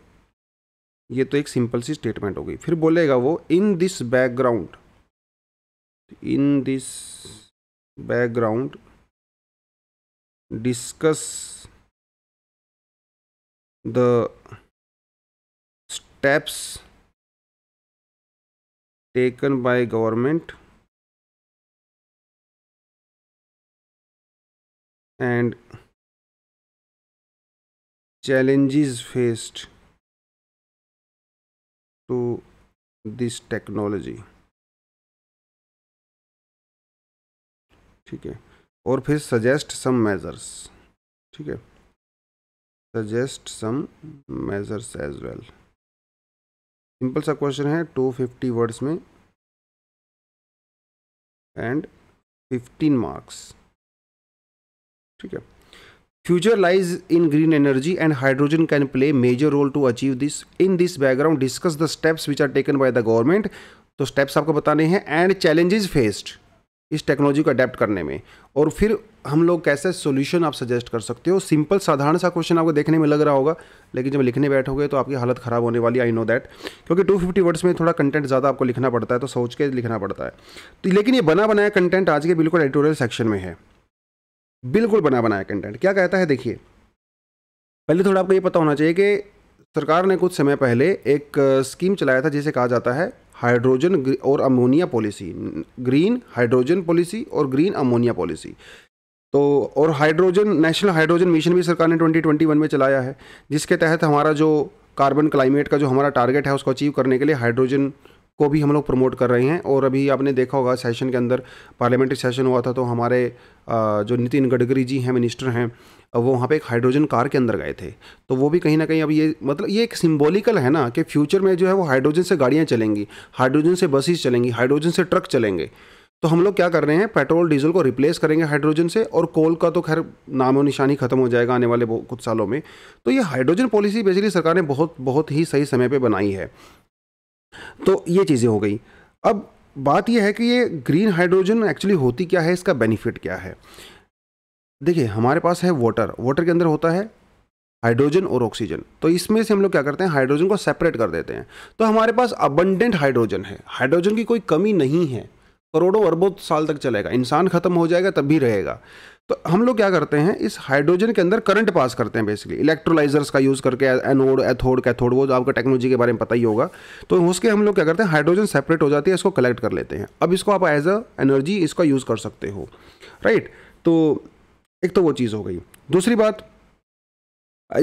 ये तो एक सिंपल सी स्टेटमेंट हो गई फिर बोलेगा वो in this background in this background discuss the steps taken by government and challenges faced to this technology ठीक है और फिर सजेस्ट सम मेजर्स ठीक है suggest some measures as well simple सा क्वेश्चन है 250 वर्ड्स में एंड 15 मार्क्स ठीक है future lies in green energy and hydrogen can play major role to achieve this in this background discuss the steps which are taken by the government तो steps आपको बताने हैं and challenges faced इस technology को adapt करने में और फिर हम लोग कैसे सोल्यूशन आप सजेस्ट कर सकते हो सिंपल साधारण सा क्वेश्चन आपको देखने में लग रहा होगा लेकिन जब लिखने बैठोगे तो आपकी हालत ख़राब होने वाली आई नो दैट क्योंकि 250 वर्ड्स में थोड़ा कंटेंट ज़्यादा आपको लिखना पड़ता है तो सोच के लिखना पड़ता है तो लेकिन ये बना बनाया कंटेंट आज के बिल्कुल एडिटोरियल सेक्शन में है बिल्कुल बना बनाया कंटेंट क्या कहता है देखिए पहले थोड़ा आपको ये पता होना चाहिए कि सरकार ने कुछ समय पहले एक स्कीम चलाया था जिसे कहा जाता है हाइड्रोजन और ammonia policy green hydrogen policy और ग्रीन अमोनिया पॉलिसी तो और हाइड्रोजन नेशनल हाइड्रोजन मिशन भी सरकार ने 2021 में चलाया है जिसके तहत हमारा जो कार्बन क्लाइमेट का जो हमारा टारगेट है उसको अचीव करने के लिए हाइड्रोजन को भी हम लोग प्रमोट कर रहे हैं और अभी आपने देखा होगा सेशन के अंदर पार्लियामेंट्री सेशन हुआ था तो हमारे जो नितिन गडकरी जी हैं मिनिस्टर हैं वो वहाँ पे एक हाइड्रोजन कार के अंदर गए थे तो वो भी कहीं ना कहीं अब ये मतलब ये एक सिम्बोलिकल है ना कि फ्यूचर में जो है वो हाइड्रोजन से गाड़ियाँ चलेंगी हाइड्रोजन से बसेस चलेंगी हाइड्रोजन से ट्रक चलेंगे तो हम लोग क्या कर रहे हैं पेट्रोल डीजल को रिप्लेस करेंगे हाइड्रोजन से और कोल का तो खैर नामो निशानी खत्म हो जाएगा आने वाले कुछ सालों में तो ये हाइड्रोजन पॉलिसी बेसिकली सरकार ने बहुत बहुत ही सही समय पर बनाई है तो ये चीज़ें हो गई अब बात यह है कि ये ग्रीन हाइड्रोजन एक्चुअली होती क्या है इसका बेनिफिट क्या है देखिए हमारे पास है वाटर वाटर के अंदर होता है हाइड्रोजन और ऑक्सीजन तो इसमें से हम लोग क्या करते हैं हाइड्रोजन को सेपरेट कर देते हैं तो हमारे पास अबंडेंट हाइड्रोजन है हाइड्रोजन की कोई कमी नहीं है करोड़ों अरबों साल तक चलेगा इंसान ख़त्म हो जाएगा तब भी रहेगा तो हम लोग क्या करते हैं इस हाइड्रोजन के अंदर करंट पास करते हैं बेसिकली इलेक्ट्रोलाइजर्स का यूज़ करके एनोड एथोड कैथोड वो जो आपका टेक्नोलॉजी के बारे में पता ही होगा तो उसके हम लोग क्या करते हैं हाइड्रोजन सेपरेट हो जाती है इसको कलेक्ट कर लेते हैं अब इसको आप एज अ एनर्जी इसका यूज़ कर सकते हो राइट तो एक तो वो चीज़ हो गई दूसरी बात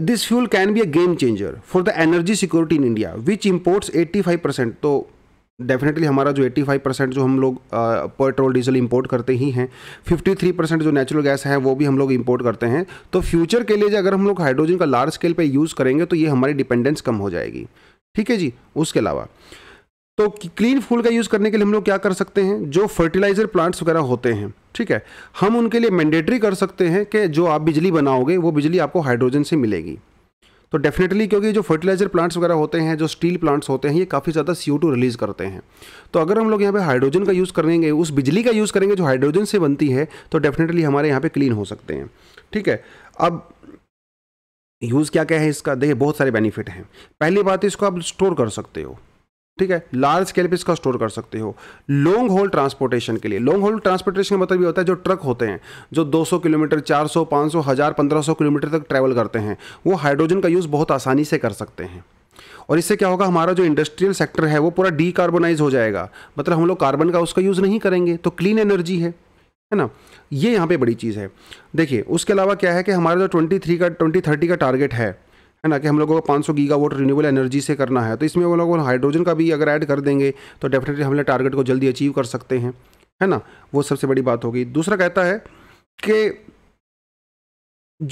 this fuel can be a game changer for the energy security in India which imports 85 percent तो डेफिनेटली हमारा जो 85 परसेंट जो हम लोग पेट्रोल डीजल इंपोर्ट करते ही हैं 53 परसेंट जो नेचुरल गैस है वो भी हम लोग इंपोर्ट करते हैं तो फ्यूचर के लिए अगर हम लोग हाइड्रोजन का लार्ज स्केल पे यूज़ करेंगे तो ये हमारी डिपेंडेंस कम हो जाएगी ठीक है जी उसके अलावा तो क्लीन फूल का यूज़ करने के लिए हम लोग क्या कर सकते हैं जो फर्टिलाइज़र प्लांट्स वगैरह होते हैं ठीक है हम उनके लिए मैंडेटरी कर सकते हैं कि जो आप बिजली बनाओगे वो बिजली आपको हाइड्रोजन से मिलेगी तो डेफिनेटली क्योंकि जो फर्टिलाइजर प्लांट्स वगैरह होते हैं जो स्टील प्लांट्स होते हैं ये काफ़ी ज़्यादा सी रिलीज़ करते हैं तो अगर हम लोग यहाँ पे हाइड्रोजन का यूज़ करेंगे उस बिजली का यूज़ करेंगे जो हाइड्रोजन से बनती है तो डेफिनेटली हमारे यहाँ पे क्लीन हो सकते हैं ठीक है अब यूज़ क्या क्या है इसका देखिए बहुत सारे बेनिफिट हैं पहली बात इसको आप स्टोर कर सकते हो ठीक है लार्ज स्केल पे इसका स्टोर कर सकते हो लॉन्ग होल ट्रांसपोर्टेशन के लिए लॉन्ग होल ट्रांसपोर्टेशन का मतलब ये होता है जो ट्रक होते हैं जो 200 किलोमीटर 400 500 हज़ार 1500 किलोमीटर तक ट्रैवल करते हैं वो हाइड्रोजन का यूज़ बहुत आसानी से कर सकते हैं और इससे क्या होगा हमारा जो इंडस्ट्रियल सेक्टर है वो पूरा डीकार्बोनाइज हो जाएगा मतलब हम लोग कार्बन का उसका यूज़ नहीं करेंगे तो क्लीन एनर्जी है है ना ये यहाँ पे बड़ी चीज़ है देखिए उसके अलावा क्या है कि हमारा जो 23 का 2030 का टारगेट है है ना कि हम लोगों को 500 गीगा वोट रिन्यूबल एनर्जी से करना है तो इसमें वो लोग हाइड्रोजन का भी अगर ऐड कर देंगे तो डेफिनेटली हम लोग टारगेट को जल्दी अचीव कर सकते हैं है ना वो सबसे बड़ी बात होगी दूसरा कहता है कि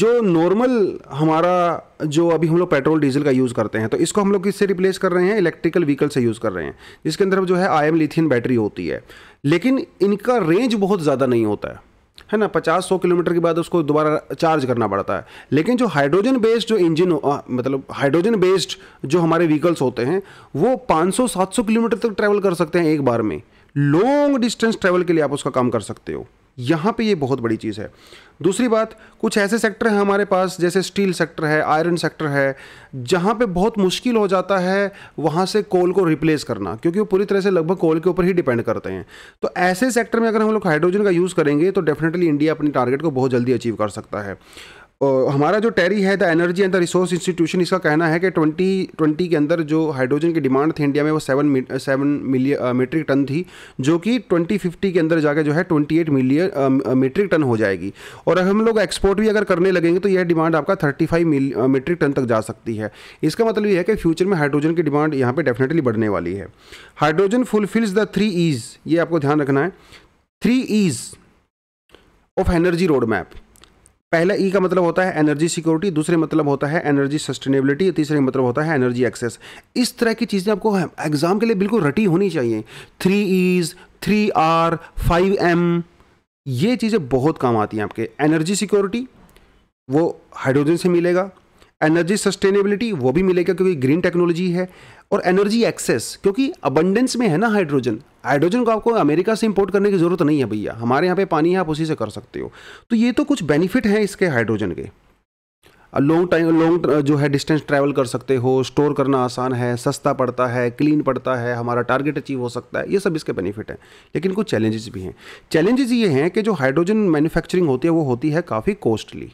जो नॉर्मल हमारा जो अभी हम लोग पेट्रोल डीजल का यूज़ करते हैं तो इसको हम लोग किससे रिप्लेस कर रहे हैं इलेक्ट्रिकल व्हीकल से यूज़ कर रहे हैं जिसके अंदर जो है आई एम लिथियन बैटरी होती है लेकिन इनका रेंज बहुत ज़्यादा नहीं होता है है ना पचास सौ किलोमीटर के बाद उसको दोबारा चार्ज करना पड़ता है लेकिन जो हाइड्रोजन बेस्ड जो इंजन मतलब हाइड्रोजन बेस्ड जो हमारे व्हीकल्स होते हैं वो पाँच सौ सात सौ किलोमीटर तक ट्रैवल कर सकते हैं एक बार में लॉन्ग डिस्टेंस ट्रैवल के लिए आप उसका काम कर सकते हो यहाँ पे ये बहुत बड़ी चीज़ है दूसरी बात कुछ ऐसे सेक्टर हैं हमारे पास जैसे स्टील सेक्टर है आयरन सेक्टर है जहाँ पे बहुत मुश्किल हो जाता है वहाँ से कोल को रिप्लेस करना क्योंकि वो पूरी तरह से लगभग कोल के ऊपर ही डिपेंड करते हैं तो ऐसे सेक्टर में अगर हम लोग हाइड्रोजन का यूज़ करेंगे तो डेफिनेटली इंडिया अपने टारगेट को बहुत जल्दी अचीव कर सकता है हमारा जो टेरी है the energy and the resource institution इसका कहना है कि 2020 के अंदर जो हाइड्रोजन की डिमांड थी इंडिया में वो seven seven million metric ton थी जो कि 2050 के अंदर जाके जो है 28 मिलियन मीट्रिक टन हो जाएगी और अगर हम लोग एक्सपोर्ट भी अगर करने लगेंगे तो यह डिमांड आपका 35 मीट्रिक टन तक जा सकती है इसका मतलब यह है कि फ्यूचर में हाइड्रोजन की डिमांड यहाँ पर डेफिनेटली बढ़ने वाली है hydrogen fulfils the three Es ये आपको ध्यान रखना है three Es of energy road map पहला ई e का मतलब होता है एनर्जी सिक्योरिटी दूसरे मतलब होता है एनर्जी सस्टेनेबिलिटी तीसरे मतलब होता है एनर्जी एक्सेस इस तरह की चीज़ें आपको एग्ज़ाम के लिए बिल्कुल रटी होनी चाहिए three Es three R five M ये चीज़ें बहुत काम आती हैं आपके एनर्जी सिक्योरिटी वो हाइड्रोजन से मिलेगा एनर्जी सस्टेनेबिलिटी वो भी मिलेगा क्योंकि ग्रीन टेक्नोलॉजी है और एनर्जी एक्सेस क्योंकि अबंडेंस में है ना हाइड्रोजन हाइड्रोजन को आपको अमेरिका से इंपोर्ट करने की ज़रूरत नहीं है भैया हमारे यहाँ पे पानी है आप उसी से कर सकते हो तो ये तो कुछ बेनिफिट हैं इसके हाइड्रोजन के लॉन्ग टाइम लॉन्ग जो है डिस्टेंस ट्रैवल कर सकते हो स्टोर करना आसान है सस्ता पड़ता है क्लीन पड़ता है हमारा टारगेट अचीव हो सकता है ये सब इसके बेनिफिट हैं लेकिन कुछ चैलेंजेस भी हैं चैलेंजेस ये हैं कि जो हाइड्रोजन मैन्युफैक्चरिंग होती है वो होती है काफ़ी कॉस्टली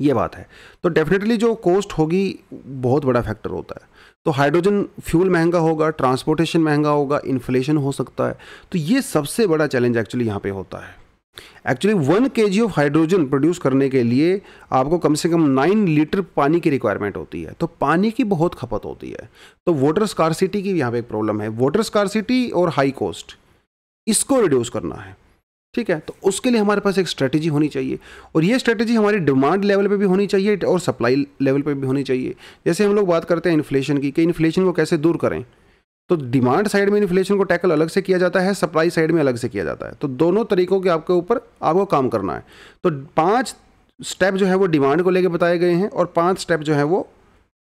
ये बात है तो डेफिनेटली जो कॉस्ट होगी बहुत बड़ा फैक्टर होता है तो हाइड्रोजन फ्यूल महंगा होगा ट्रांसपोर्टेशन महंगा होगा इन्फ्लेशन हो सकता है तो ये सबसे बड़ा चैलेंज एक्चुअली यहाँ पे होता है एक्चुअली वन के जी ऑफ हाइड्रोजन प्रोड्यूस करने के लिए आपको कम से कम नाइन लीटर पानी की रिक्वायरमेंट होती है तो पानी की बहुत खपत होती है तो वाटर स्कारसिटी की यहाँ पे एक प्रॉब्लम है वाटर स्कारसिटी और हाई कॉस्ट इसको रिड्यूस करना है ठीक है तो उसके लिए हमारे पास एक स्ट्रेटेजी होनी चाहिए और ये स्ट्रेटेजी हमारी डिमांड लेवल पे भी होनी चाहिए और सप्लाई लेवल पे भी होनी चाहिए जैसे हम लोग बात करते हैं इन्फ्लेशन की कि इन्फ्लेशन को कैसे दूर करें तो डिमांड साइड में इन्फ्लेशन को टैकल अलग से किया जाता है सप्लाई साइड में अलग से किया जाता है तो दोनों तरीकों के आपके ऊपर आपको काम करना है तो पाँच स्टेप जो है वो डिमांड को लेकर बताए गए हैं और पाँच स्टेप जो है वो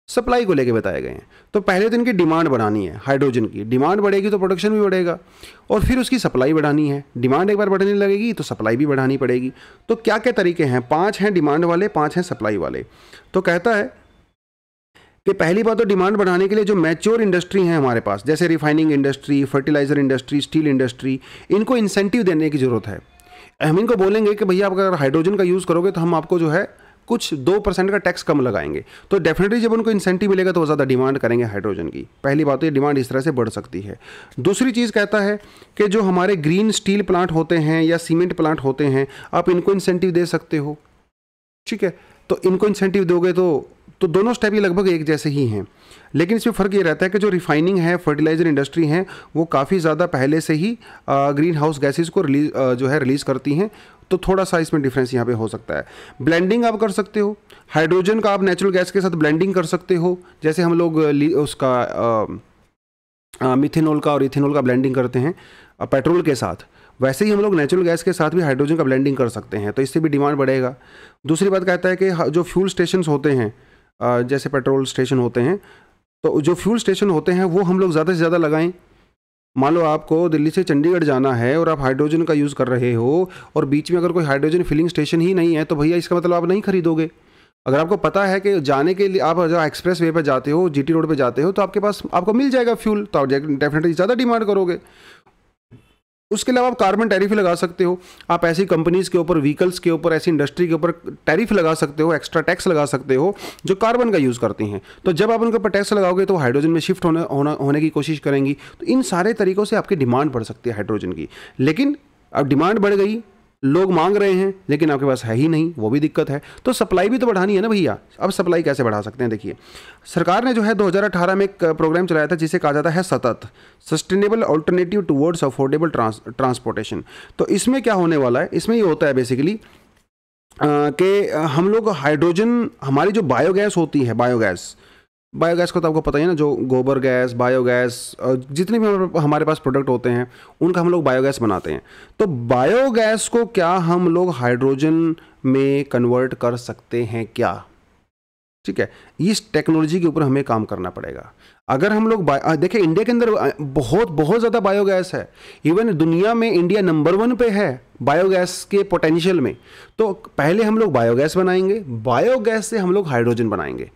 सप्लाई को लेके बताए गए हैं तो पहले तो इनकी डिमांड बढ़ानी है हाइड्रोजन की डिमांड बढ़ेगी तो प्रोडक्शन भी बढ़ेगा और फिर उसकी सप्लाई बढ़ानी है डिमांड एक बार बढ़ने लगेगी तो सप्लाई भी बढ़ानी पड़ेगी तो क्या क्या तरीके हैं पाँच हैं डिमांड वाले पाँच हैं सप्लाई वाले तो कहता है कि पहली बात तो डिमांड बढ़ाने के लिए जो मैच्योर इंडस्ट्री हैं हमारे पास जैसे refining industry fertiliser industry steel industry इनको इंसेंटिव देने की ज़रूरत है हम इनको बोलेंगे कि भैया आप अगर हाइड्रोजन का यूज़ करोगे तो हम आपको जो है कुछ दो परसेंट का टैक्स कम लगाएंगे तो डेफिनेटली जब उनको इंसेंटिव मिलेगा तो वो ज़्यादा डिमांड करेंगे हाइड्रोजन की पहली बात तो ये डिमांड इस तरह से बढ़ सकती है दूसरी चीज़ कहता है कि जो हमारे ग्रीन स्टील प्लांट होते हैं या सीमेंट प्लांट होते हैं आप इनको इंसेंटिव दे सकते हो ठीक है तो इनको इंसेंटिव दोगे तो तो दोनों स्टेप ये लगभग एक जैसे ही हैं लेकिन इसमें फ़र्क ये रहता है कि जो रिफाइनिंग है फर्टिलाइज़र इंडस्ट्री हैं वो काफ़ी ज़्यादा पहले से ही ग्रीन हाउस गैसेज को रिलीज जो है रिलीज़ करती हैं तो थोड़ा सा इसमें डिफरेंस यहाँ पे हो सकता है ब्लेंडिंग आप कर सकते हो हाइड्रोजन का आप नेचुरल गैस के साथ ब्लेंडिंग कर सकते हो जैसे हम लोग उसका मिथेनॉल का और इथेनॉल का ब्लेंडिंग करते हैं पेट्रोल के साथ वैसे ही हम लोग नेचुरल गैस के साथ भी हाइड्रोजन का ब्लेंडिंग कर सकते हैं तो इससे भी डिमांड बढ़ेगा दूसरी बात कहता है कि जो फ्यूल स्टेशन होते हैं जैसे पेट्रोल स्टेशन होते हैं तो जो फ्यूल स्टेशन होते हैं वो हम लोग ज़्यादा से ज़्यादा लगाएं मान लो आपको दिल्ली से चंडीगढ़ जाना है और आप हाइड्रोजन का यूज़ कर रहे हो और बीच में अगर कोई हाइड्रोजन फिलिंग स्टेशन ही नहीं है तो भैया इसका मतलब आप नहीं खरीदोगे अगर आपको पता है कि जाने के लिए आप जब एक्सप्रेस वे पर जाते हो जीटी रोड पर जाते हो तो आपके पास आपको मिल जाएगा फ्यूल तो आप डेफिनेटली ज़्यादा डिमांड करोगे उसके अलावा आप कार्बन टैरिफ लगा सकते हो आप ऐसी कंपनीज़ के ऊपर व्हीकल्स के ऊपर ऐसी इंडस्ट्री के ऊपर टैरिफ लगा सकते हो एक्स्ट्रा टैक्स लगा सकते हो जो कार्बन का यूज़ करती हैं तो जब आप उनके ऊपर टैक्स लगाओगे तो हाइड्रोजन में शिफ्ट होने होना होने की कोशिश करेंगी तो इन सारे तरीक़ों से आपकी डिमांड बढ़ सकती है हाइड्रोजन की लेकिन अब डिमांड बढ़ गई लोग मांग रहे हैं लेकिन आपके पास है ही नहीं वो भी दिक्कत है तो सप्लाई भी तो बढ़ानी है ना भैया अब सप्लाई कैसे बढ़ा सकते हैं देखिए सरकार ने जो है 2018 में एक प्रोग्राम चलाया था जिसे कहा जाता है सतत sustainable alternative towards affordable transportation तो इसमें क्या होने वाला है इसमें ये होता है बेसिकली कि हम लोग हाइड्रोजन हमारी जो बायोगैस होती है बायोगैस बायोगैस को तो आपको पता ही है ना जो गोबर गैस बायोगैस जितने भी हमारे पास प्रोडक्ट होते हैं उनका हम लोग बायोगैस बनाते हैं तो बायोगैस को क्या हम लोग हाइड्रोजन में कन्वर्ट कर सकते हैं क्या ठीक है इस टेक्नोलॉजी के ऊपर हमें काम करना पड़ेगा अगर हम लोग देखिए इंडिया के अंदर बहुत बहुत ज़्यादा बायोगैस है इवन दुनिया में इंडिया नंबर वन पे है बायोगैस के पोटेंशियल में तो पहले हम लोग बायोगैस बनाएंगे बायोगैस से हम लोग हाइड्रोजन बनाएंगे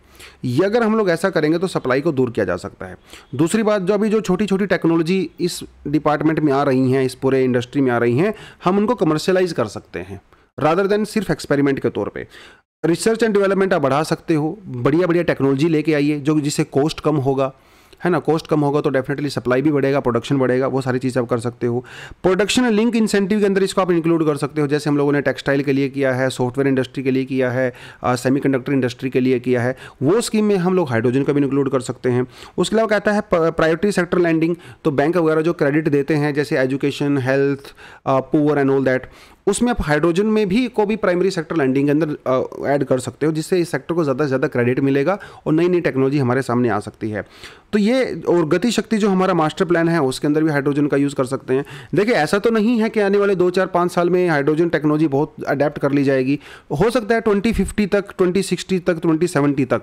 ये अगर हम लोग ऐसा करेंगे तो सप्लाई को दूर किया जा सकता है दूसरी बात जो अभी जो छोटी छोटी टेक्नोलॉजी इस डिपार्टमेंट में आ रही हैं इस पूरे इंडस्ट्री में आ रही हैं हम उनको कमर्शलाइज कर सकते हैं रादर देन सिर्फ एक्सपेरिमेंट के तौर पर रिसर्च एंड डेवलपमेंट आप बढ़ा सकते हो बढ़िया बढ़िया टेक्नोलॉजी लेके आइए जो जिससे कॉस्ट कम होगा है ना कॉस्ट कम होगा तो डेफिनेटली सप्लाई भी बढ़ेगा प्रोडक्शन बढ़ेगा वो सारी चीज़ आप कर सकते हो प्रोडक्शन लिंक इंसेंटिव के अंदर इसको आप इंक्लूड कर सकते हो जैसे हम लोगों ने टेक्सटाइल के लिए किया है सॉफ्टवेयर इंडस्ट्री के लिए किया है सेमी इंडस्ट्री के लिए किया है वो स्कीम में हम लोग हाइड्रोजन का भी इंक्लूड कर सकते हैं उसके अलावा कहता है प्रायोरिटी सेक्टर लैंडिंग तो बैंक वगैरह जो क्रेडिट देते हैं जैसे education health poor and all that उसमें आप हाइड्रोजन में भी को भी प्राइमरी सेक्टर लैंडिंग के अंदर ऐड कर सकते हो जिससे इस सेक्टर को ज़्यादा से ज़्यादा क्रेडिट मिलेगा और नई नई टेक्नोलॉजी हमारे सामने आ सकती है तो ये और गति शक्ति जो हमारा मास्टर प्लान है उसके अंदर भी हाइड्रोजन का यूज़ कर सकते हैं देखिए ऐसा तो नहीं है कि आने वाले दो चार पाँच साल में हाइड्रोजन टेक्नोलॉजी बहुत अडेप्ट कर ली जाएगी हो सकता है ट्वेंटी फिफ्टी तक ट्वेंटी सिक्सटी तक ट्वेंटी सेवेंटी तक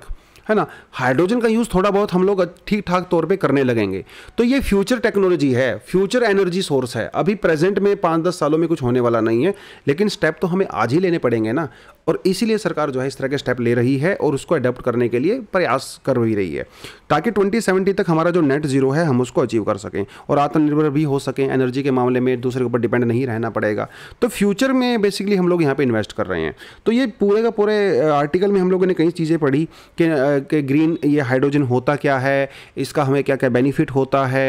है ना हाइड्रोजन का यूज़ थोड़ा बहुत हम लोग ठीक ठाक तौर पे करने लगेंगे तो ये फ्यूचर टेक्नोलॉजी है फ्यूचर एनर्जी सोर्स है अभी प्रेजेंट में पाँच दस सालों में कुछ होने वाला नहीं है लेकिन स्टेप तो हमें आज ही लेने पड़ेंगे ना और इसीलिए सरकार जो है इस तरह के स्टेप ले रही है और उसको अडेप्ट करने के लिए प्रयास कर भी रही है ताकि 2070 तक हमारा जो नेट जीरो है हम उसको अचीव कर सकें और आत्मनिर्भर भी हो सकें एनर्जी के मामले में दूसरे के ऊपर डिपेंड नहीं रहना पड़ेगा तो फ्यूचर में बेसिकली हम लोग यहाँ पर इन्वेस्ट कर रहे हैं तो ये पूरे का पूरे आर्टिकल में हम लोगों ने कई चीज़ें पढ़ी कि ग्रीन ये हाइड्रोजन होता क्या है इसका हमें क्या क्या बेनिफिट होता है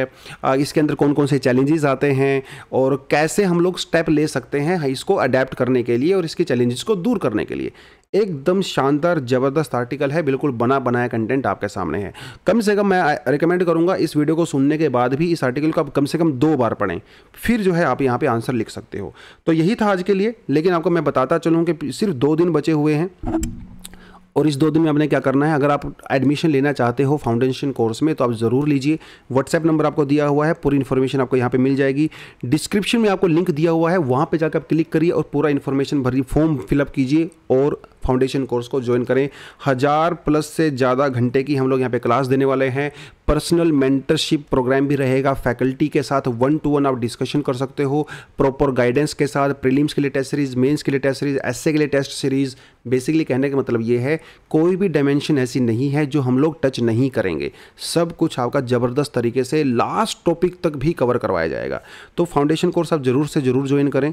इसके अंदर कौन कौन से चैलेंजेस आते हैं और कैसे हम लोग स्टेप ले सकते हैं इसको अडेप्ट करने के लिए और इसके चैलेंजेस को दूर करने के लिए एकदम शानदार ज़बरदस्त आर्टिकल है बिल्कुल बना बनाया कंटेंट आपके सामने है कम से कम मैं रिकमेंड करूंगा इस वीडियो को सुनने के बाद भी इस आर्टिकल को आप कम से कम दो बार पढ़ें फिर जो है आप यहां पे आंसर लिख सकते हो तो यही था आज के लिए लेकिन आपको मैं बताता चलूँ कि सिर्फ दो दिन बचे हुए हैं और इस दो दिन में आपने क्या करना है अगर आप एडमिशन लेना चाहते हो फाउंडेशन कोर्स में तो आप ज़रूर लीजिए व्हाट्सएप नंबर आपको दिया हुआ है पूरी इन्फॉर्मेशन आपको यहाँ पर मिल जाएगी डिस्क्रिप्शन में आपको लिंक दिया हुआ है वहाँ पर जाकर आप क्लिक करिए और पूरा इन्फॉर्मेशन भरिए फॉर्म फिलअप कीजिए और फाउंडेशन कोर्स को ज्वाइन करें हज़ार प्लस से ज़्यादा घंटे की हम लोग यहाँ पे क्लास देने वाले हैं पर्सनल मेंटरशिप प्रोग्राम भी रहेगा फैकल्टी के साथ वन टू वन आप डिस्कशन कर सकते हो प्रॉपर गाइडेंस के साथ प्रीलिम्स के लिए टेस्ट सीरीज मेंस के लिए टेस्ट सीरीज एसए के लिए टेस्ट सीरीज बेसिकली कहने का मतलब ये है कोई भी डायमेंशन ऐसी नहीं है जो हम लोग टच नहीं करेंगे सब कुछ आपका ज़बरदस्त तरीके से लास्ट टॉपिक तक भी कवर करवाया जाएगा तो फाउंडेशन कोर्स आप ज़रूर से ज़रूर ज्वाइन करें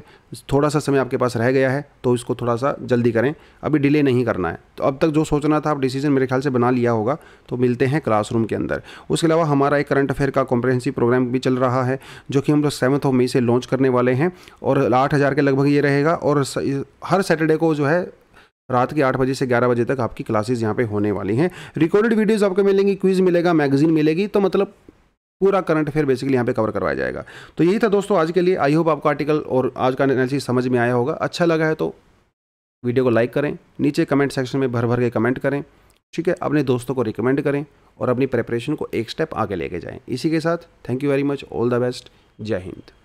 थोड़ा सा समय आपके पास रह गया है तो इसको थोड़ा सा जल्दी करें अभी डिले नहीं करना है तो अब तक जो सोचना था आप डिसीजन मेरे ख्याल से बना लिया होगा तो मिलते हैं क्लासरूम के अंदर उसके अलावा हमारा एक करंट अफेयर का कॉम्प्रहेंसिव प्रोग्राम भी चल रहा है जो कि हम लोग सेवन्थ ऑफ मई से लॉन्च करने वाले हैं और आठ हज़ार के लगभग ये रहेगा और हर सैटरडे को जो है रात के आठ बजे से ग्यारह बजे तक आपकी क्लासेज यहाँ पर होने वाली हैं रिकॉर्डेड वीडियोज़ आपको मिलेंगी क्विज मिलेगा मैगजीन मिलेगी तो मतलब पूरा करंट अफेयर बेसिकली यहाँ पे कवर करवाया जाएगा तो यही था दोस्तों आज के लिए आई होप आपका आर्टिकल और आज का एनालिसिस समझ में आया होगा अच्छा लगा है तो वीडियो को लाइक करें नीचे कमेंट सेक्शन में भर भर के कमेंट करें ठीक है अपने दोस्तों को रिकमेंड करें और अपनी प्रेपरेशन को एक स्टेप आगे लेके जाएं इसी के साथ thank you very much all the best जय हिंद